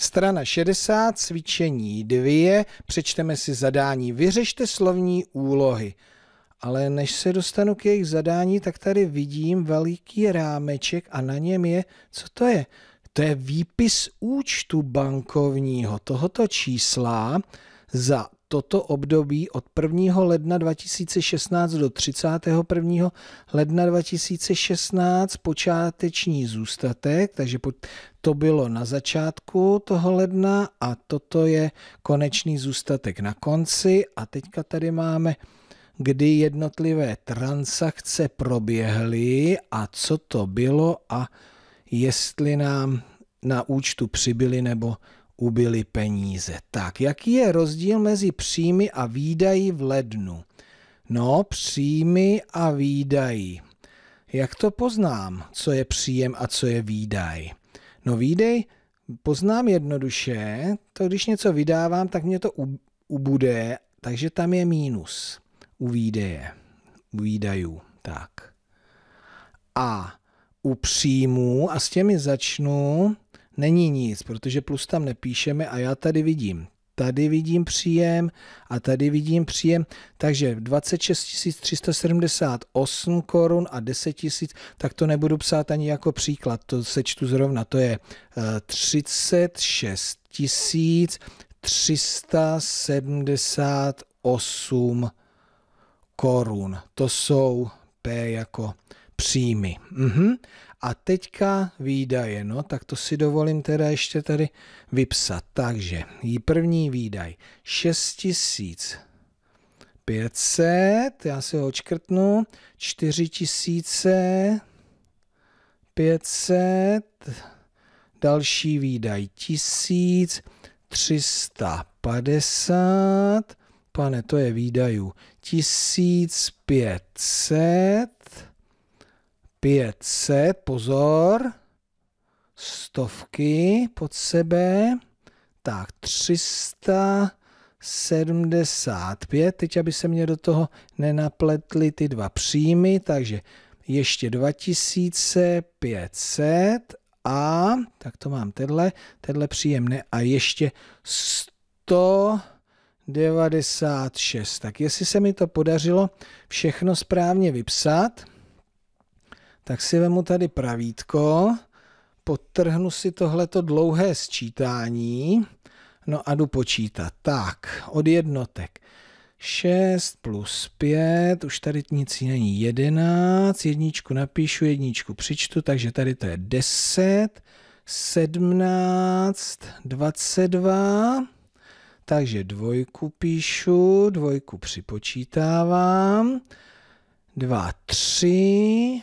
Strana 60, cvičení 2, přečteme si zadání, vyřešte slovní úlohy. Ale než se dostanu k jejich zadání, tak tady vidím veliký rámeček a na něm je, co to je? To je výpis účtu bankovního tohoto čísla za toto období od 1. ledna 2016 do 31. ledna 2016 počáteční zůstatek, takže to bylo na začátku toho ledna a toto je konečný zůstatek na konci a teďka tady máme kdy jednotlivé transakce proběhly a co to bylo a jestli nám na účtu přibyly nebo ubyly peníze. Tak, jaký je rozdíl mezi příjmy a výdaji v lednu? No, příjmy a výdají. Jak to poznám, co je příjem a co je výdaj? No výdej poznám jednoduše, to když něco vydávám, tak mě to ubude, takže tam je mínus u výdeje, u výdajů. Tak. A u příjmů, a s těmi začnu, není nic, protože plus tam nepíšeme a já tady vidím tady vidím příjem a tady vidím příjem, takže 26 378 korun a 10 000, tak to nebudu psát ani jako příklad, to sečtu zrovna, to je 36 eh, 378 korun. To jsou P jako příjmy. Mhm. A teďka výdaje, no tak to si dovolím teda ještě tady vypsat. Takže jí první výdaj 6500, já si ho očkrtnu, 4500, další výdaj 1350, pane to je výdajů, 1500, 500, pozor, stovky pod sebe, tak 375, teď aby se mě do toho nenapletly ty dva příjmy, takže ještě 2500 a, tak to mám tenhle, tenhle příjemné a ještě 100, 96. Tak jestli se mi to podařilo všechno správně vypsat, tak si vemu tady pravítko, potrhnu si tohleto dlouhé sčítání, no a jdu počítat. Tak, od jednotek. 6 plus 5, už tady nic není 11, jedničku napíšu, jedničku přičtu, takže tady to je 10, 17, 22, takže dvojku píšu, dvojku připočítávám, 2, 3,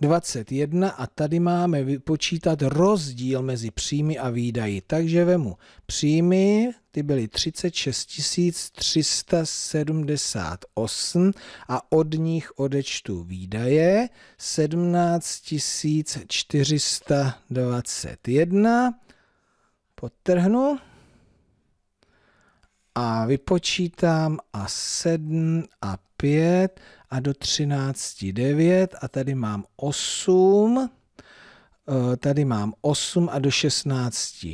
21 a tady máme vypočítat rozdíl mezi příjmy a výdaji. Takže vemu příjmy, ty byly 36 378 a od nich odečtu výdaje 17 421, podtrhnu a vypočítám a 7 a 5 a do 13 9 a tady mám 8, eh, tady mám 8 a do 16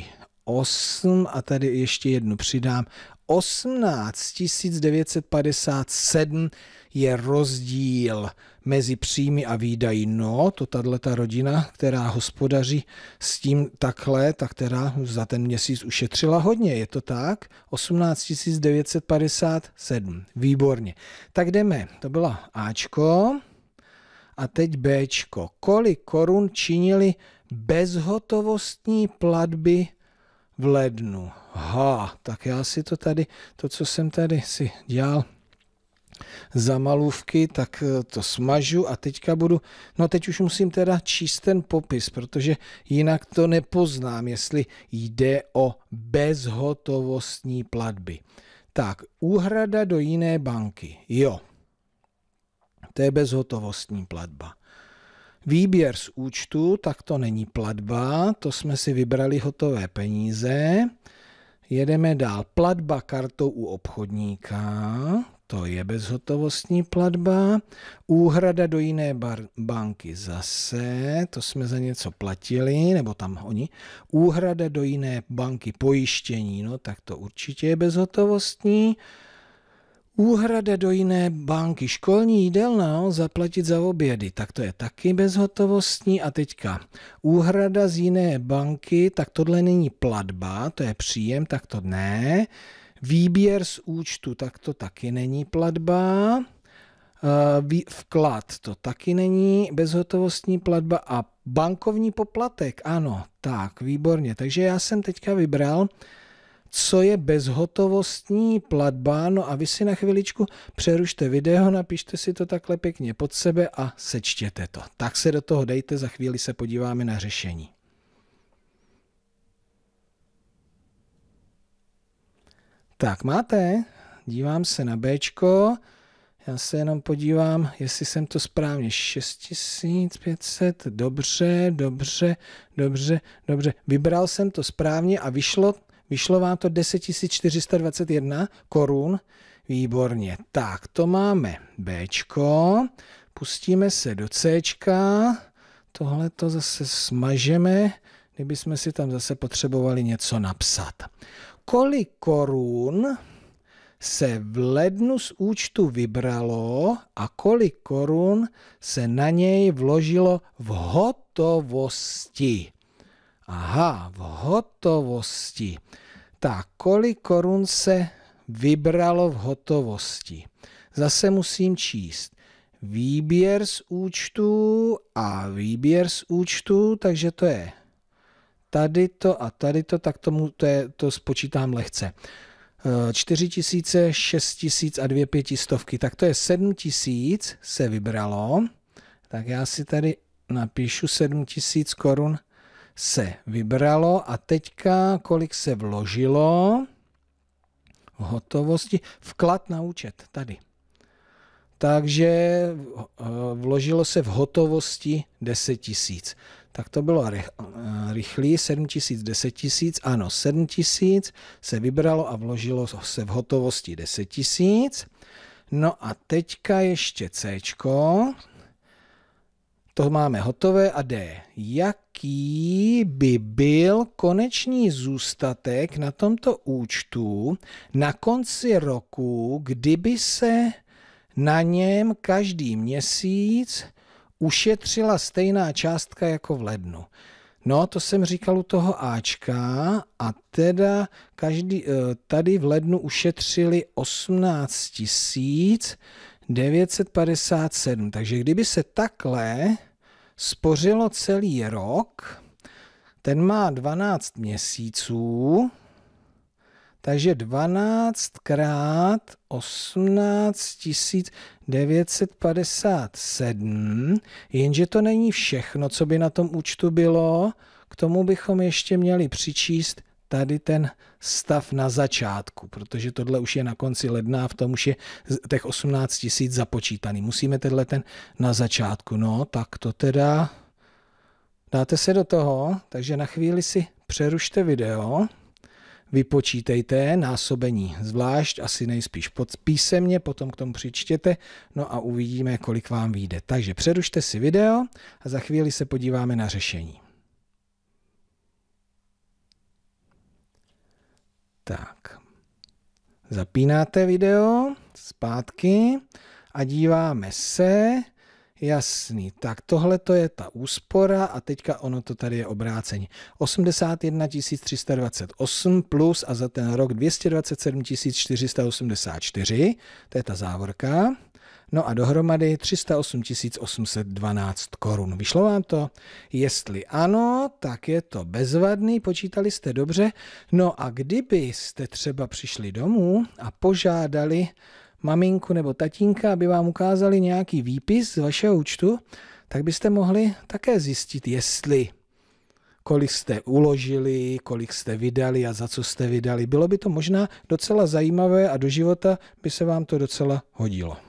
8 a tady ještě jednu přidám 18 957 je rozdíl mezi příjmy a výdaji. No, to tahle ta rodina, která hospodaří s tím takhle, tak která za ten měsíc ušetřila hodně, je to tak? 18 957, výborně. Tak jdeme, to byla Ačko a teď Bčko. Kolik korun činili bezhotovostní platby v lednu. Ha, tak já si to tady, to, co jsem tady si dělal, zamalůvky, tak eh, to smažu a teďka budu, no teď už musím teda číst ten popis, protože jinak to nepoznám, jestli jde o bezhotovostní platby. Tak, úhrada do jiné banky, jo, to je bezhotovostní platba. Výběr z účtu, tak to není platba, to jsme si vybrali hotové peníze. Jedeme dál. Platba kartou u obchodníka, to je bezhotovostní platba. Úhrada do jiné banky zase, to jsme za něco platili, nebo tam oni. Úhrada do jiné banky pojištění, no tak to určitě je bezhotovostní. Úhrada do jiné banky, školní jídelna, zaplatit za obědy, tak to je taky bezhotovostní. A teďka úhrada z jiné banky, tak tohle není platba, to je příjem, tak to ne. Výběr z účtu, tak to taky není platba. Eh, vklad, to taky není bezhotovostní platba. A bankovní poplatek, ano, tak, výborně. Takže já jsem teďka vybral co je bezhotovostní platba. No a vy si na chviličku přerušte video, napište si to takhle pěkně pod sebe a sečtěte to. Tak se do toho dejte, za chvíli se podíváme na řešení. Tak máte, dívám se na Bčko, já se jenom podívám, jestli jsem to správně. 6500, dobře, dobře, dobře, dobře. Vybral jsem to správně a vyšlo Vyšlo vám to 10 421 korun. Výborně. Tak, to máme Bčko. Pustíme se do Cčka. Tohle to zase smažeme, kdyby jsme si tam zase potřebovali něco napsat. Kolik korun se v lednu z účtu vybralo a kolik korun se na něj vložilo v hotovosti. Aha, v hotovosti. Tak, kolik korun se vybralo v hotovosti? Zase musím číst. Výběr z účtu a výběr z účtu, takže to je tady to a tady to, tak tomu to, je, to spočítám lehce. 4 eh, tisíce, 6 tisíc a dvě pětistovky, tak to je 7 tisíc se vybralo. Tak já si tady napíšu 7 tisíc korun se vybralo a teďka kolik se vložilo v hotovosti, vklad na účet tady. Takže eh, vložilo se v hotovosti 10 tisíc. Tak to bylo eh, rychlý, 7 tisíc, 10 tisíc, ano, 7 tisíc se vybralo a vložilo se v hotovosti 10 tisíc. No a teďka ještě C. To máme hotové a D. Jaký by byl konečný zůstatek na tomto účtu na konci roku, kdyby se na něm každý měsíc ušetřila stejná částka jako v lednu? No, to jsem říkal u toho Ačka a teda každý, eh, tady v lednu ušetřili 18 957. Takže kdyby se takhle spořilo celý rok, ten má 12 měsíců, takže 12 krát 18 957, jenže to není všechno, co by na tom účtu bylo, k tomu bychom ještě měli přičíst tady ten stav na začátku, protože tohle už je na konci ledna a v tom už je těch 18 tisíc započítaný. Musíme tenhle ten na začátku. No, tak to teda dáte se do toho, takže na chvíli si přerušte video, vypočítejte násobení zvlášť, asi nejspíš pod písemně, potom k tomu přičtěte, no a uvidíme, kolik vám vyjde. Takže přerušte si video a za chvíli se podíváme na řešení. Tak, zapínáte video zpátky a díváme se. Jasný, tak tohle to je ta úspora a teďka ono to tady je obrácení. 81 328 plus a za ten rok 227 484, to je ta závorka. No a dohromady 308 812 korun. Vyšlo vám to? Jestli ano, tak je to bezvadný, počítali jste dobře. No a kdybyste třeba přišli domů a požádali maminku nebo tatínka, aby vám ukázali nějaký výpis z vašeho účtu, tak byste mohli také zjistit, jestli kolik jste uložili, kolik jste vydali a za co jste vydali. Bylo by to možná docela zajímavé a do života by se vám to docela hodilo.